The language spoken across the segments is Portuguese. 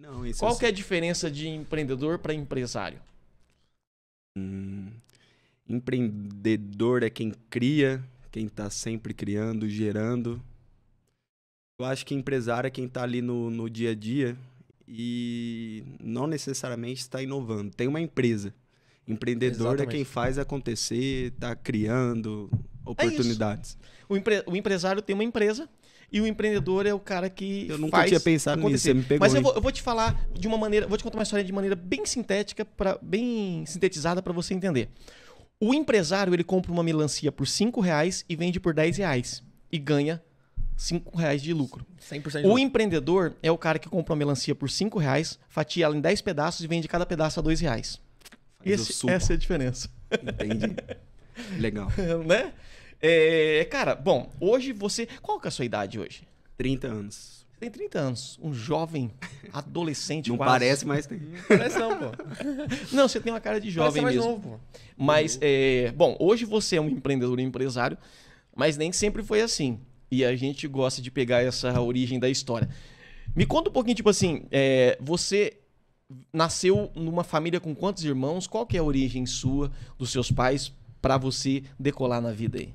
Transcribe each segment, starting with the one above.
Não, isso Qual é que é a assim. diferença de empreendedor para empresário? Hum, empreendedor é quem cria, quem está sempre criando, gerando. Eu acho que empresário é quem está ali no, no dia a dia e não necessariamente está inovando. Tem uma empresa. Empreendedor Exatamente. é quem faz acontecer, está criando é oportunidades. É o, empre o empresário tem uma empresa e o empreendedor é o cara que. Eu nunca faz tinha pensado acontecer. nisso, Mas eu vou, eu vou, te falar de uma maneira. Vou te contar uma história de maneira bem sintética, para bem sintetizada para você entender. O empresário ele compra uma melancia por 5 reais e vende por 10 reais. E ganha 5 reais de lucro. 100% de o empreendedor é o cara que compra uma melancia por 5 reais, fatia ela em 10 pedaços e vende cada pedaço a 2 reais. Esse, essa é a diferença. Entendi. Legal. né? É, cara, bom, hoje você. Qual que é a sua idade hoje? 30 anos. Você tem 30 anos, um jovem adolescente não quase. parece, mas tem. Parece não, pô. Não, você tem uma cara de jovem parece mesmo. mais novo, pô. Mas, é, bom, hoje você é um empreendedor e empresário, mas nem sempre foi assim. E a gente gosta de pegar essa origem da história. Me conta um pouquinho, tipo assim, é, você nasceu numa família com quantos irmãos? Qual que é a origem sua, dos seus pais, para você decolar na vida aí?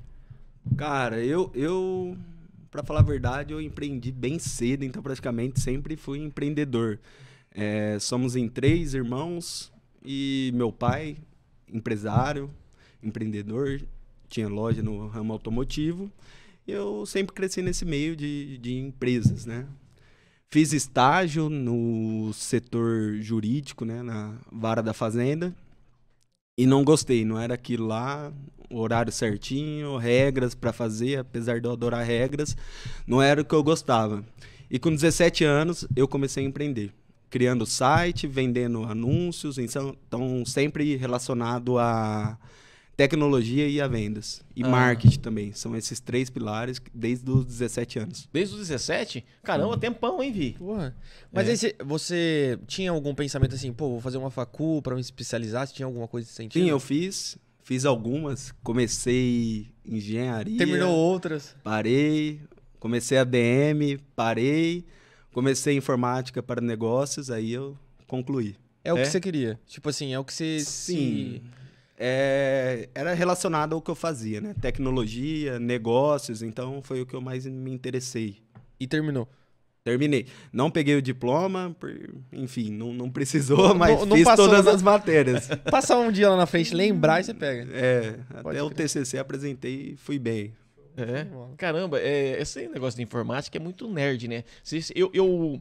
Cara, eu, eu para falar a verdade, eu empreendi bem cedo, então praticamente sempre fui empreendedor. É, somos em três irmãos e meu pai, empresário, empreendedor, tinha loja no ramo automotivo. Eu sempre cresci nesse meio de, de empresas, né? Fiz estágio no setor jurídico, né, na vara da fazenda e não gostei, não era aquilo lá, horário certinho, regras para fazer, apesar de eu adorar regras, não era o que eu gostava. E com 17 anos eu comecei a empreender, criando site, vendendo anúncios, então, então sempre relacionado a tecnologia e a vendas. E ah. marketing também. São esses três pilares desde os 17 anos. Desde os 17? Caramba, uhum. tempão, hein, Vi? Porra. Mas é. aí você, você tinha algum pensamento assim, pô, vou fazer uma facu para me especializar? Você tinha alguma coisa desse sentido? Sim, eu fiz. Fiz algumas. Comecei engenharia. Terminou outras. Parei. Comecei a DM, parei. Comecei informática para negócios, aí eu concluí. É o é? que você queria? Tipo assim, é o que você... Sim. Se é, era relacionado ao que eu fazia, né? Tecnologia, negócios, então foi o que eu mais me interessei. E terminou? Terminei. Não peguei o diploma, por, enfim, não, não precisou, mas não, não fiz todas na... as matérias. Passar um dia lá na frente, lembrar e você pega. É, Pode até crer. o TCC apresentei e fui bem. É. Caramba, é, esse negócio de informática é muito nerd, né? Eu, eu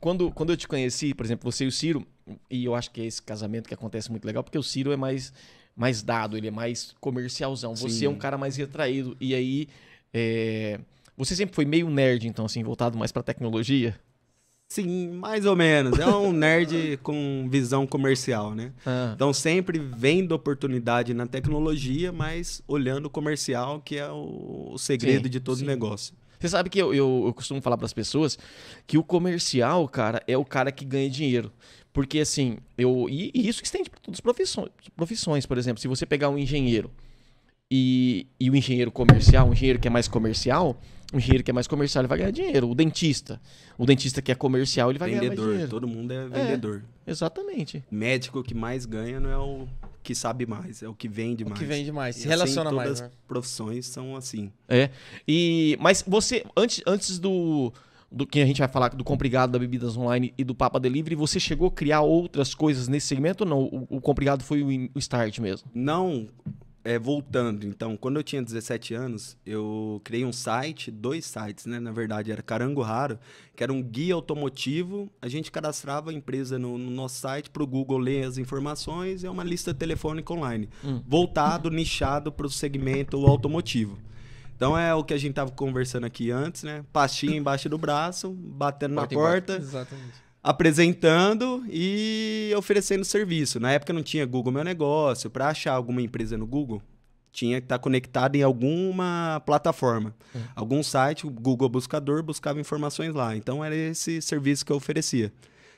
quando, quando eu te conheci, por exemplo, você e o Ciro, e eu acho que é esse casamento que acontece muito legal, porque o Ciro é mais mais dado, ele é mais comercialzão. Sim. Você é um cara mais retraído. E aí. É... Você sempre foi meio nerd, então, assim, voltado mais pra tecnologia? Sim, mais ou menos. É um nerd com visão comercial, né? Ah. Então sempre vendo oportunidade na tecnologia, mas olhando o comercial, que é o, segredo sim, de todo sim. negócio. Você sabe que eu, eu, eu costumo falar para as pessoas que o comercial, cara, é o cara que ganha dinheiro. Porque assim, eu. E, e isso estende para todas as profissões, profissões, por exemplo. Se você pegar um engenheiro e, e o engenheiro comercial, um engenheiro que é mais comercial, um engenheiro que é mais comercial, ele vai ganhar dinheiro. O dentista. O dentista que é comercial, ele vai vendedor, ganhar dinheiro. Todo mundo é, é vendedor. É, exatamente. Médico que mais ganha não é o que sabe mais, é o que vende o mais. que vende mais, se assim, relaciona assim, mais. Todas né? as né? profissões são assim. É. E, mas você, antes, antes do do que a gente vai falar do Comprigado, da Bebidas Online e do Papa Delivery, você chegou a criar outras coisas nesse segmento ou não? O, o Comprigado foi o, o start mesmo? Não, é, voltando, então, quando eu tinha 17 anos, eu criei um site, dois sites, né? Na verdade, era Carango Raro, que era um guia automotivo. A gente cadastrava a empresa no, no nosso site para o Google ler as informações. É uma lista telefônica online, hum. voltado, nichado para o segmento automotivo. Então é o que a gente tava conversando aqui antes, né? Pastinha embaixo do braço, batendo porta na porta. Exatamente apresentando e oferecendo serviço. Na época não tinha Google Meu Negócio. Para achar alguma empresa no Google, tinha que estar tá conectado em alguma plataforma. É. Algum site, o Google Buscador buscava informações lá. Então era esse serviço que eu oferecia.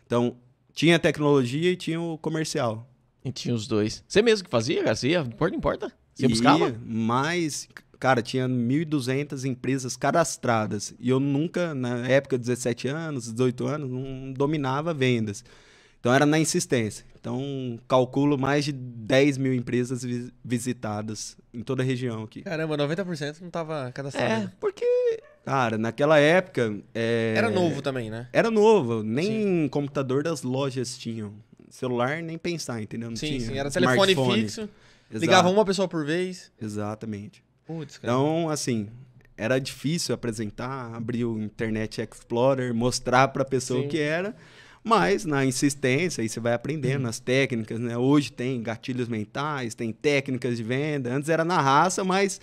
Então tinha tecnologia e tinha o comercial. E tinha os dois. Você mesmo que fazia, Garcia? Não importa? Você Ia, buscava? Mas Cara, tinha 1.200 empresas cadastradas. E eu nunca, na época, 17 anos, 18 anos, não dominava vendas. Então era na insistência. Então calculo mais de 10 mil empresas vi visitadas em toda a região aqui. Caramba, 90% não estava cadastrado. É, porque, cara, naquela época. É... Era novo também, né? Era novo. Nem sim. computador das lojas tinham. Celular, nem pensar, entendeu? Não sim, tinha. sim. Era telefone fixo. Exato. Ligava uma pessoa por vez. Exatamente então, assim, era difícil apresentar, abrir o Internet Explorer, mostrar para a pessoa Sim. o que era. Mas na insistência, aí você vai aprendendo uhum. as técnicas, né? Hoje tem gatilhos mentais, tem técnicas de venda. Antes era na raça, mas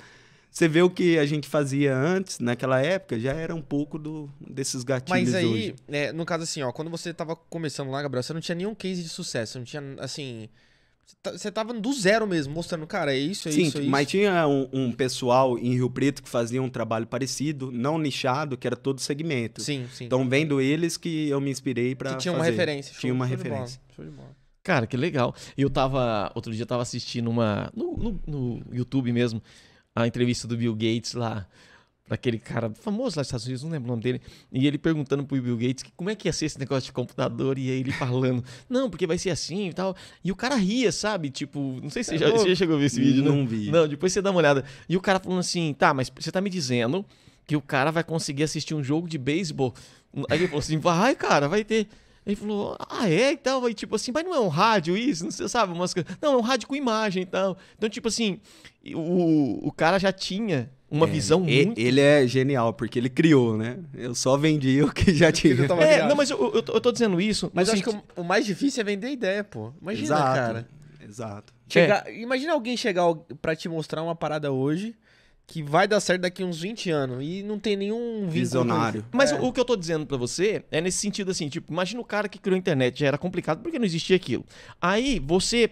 você vê o que a gente fazia antes, naquela época, já era um pouco do, desses gatilhos Mas aí, é, no caso assim, ó, quando você estava começando lá, Gabriel, você não tinha nenhum case de sucesso, não tinha, assim... Tá, você tava do zero mesmo, mostrando, cara, é isso, é Sim, isso, é mas isso. tinha um, um, pessoal em Rio Preto que fazia um trabalho parecido, não nichado, que era todo segmento. Sim, sim. Então, vendo eles que eu me inspirei para tinha fazer. uma referência. Show, tinha uma show referência. De bola, show de bola. Cara, que legal. Eu tava, outro dia, tava assistindo uma, no, no, no YouTube mesmo, a entrevista do Bill Gates lá daquele cara famoso lá dos Estados Unidos, não lembro o nome dele, e ele perguntando pro Bill Gates que, como é que ia ser esse negócio de computador, e aí ele falando, não, porque vai ser assim e tal. E o cara ria, sabe? Tipo, não sei se você, é, já, você já, chegou a ver esse vídeo, não, né? não vi. Não, depois você dá uma olhada. E o cara falando assim, tá, mas você tá me dizendo que o cara vai conseguir assistir um jogo de beisebol. Aí ele falou assim, vai, cara, vai ter. Ele falou, ah, é e tal. Aí, tipo assim, mas não é um rádio isso? Não sei, sabe? Umas... Não, é um rádio com imagem e tal. Então, tipo assim, o, o cara já tinha uma é, visão muito... Ele é genial, porque ele criou, né? Eu só vendi o que já tinha. Que é, não, mas eu, eu, eu, tô dizendo isso... Mas acho que o, o, mais difícil é vender ideia, pô. Imagina, exato, cara. Exato. Chegar, é. Imagina alguém chegar para te mostrar uma parada hoje que vai dar certo daqui uns 20 anos e não tem nenhum visionário. Mas é. o que eu tô dizendo para você é nesse sentido assim, tipo, imagina o cara que criou a internet, já era complicado porque não existia aquilo. Aí você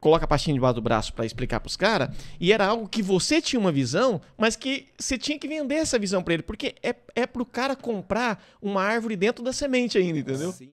coloca a pastinha debaixo do braço para explicar para os caras, e era algo que você tinha uma visão, mas que você tinha que vender essa visão para ele, porque é, é para o cara comprar uma árvore dentro da semente ainda, entendeu? Sim.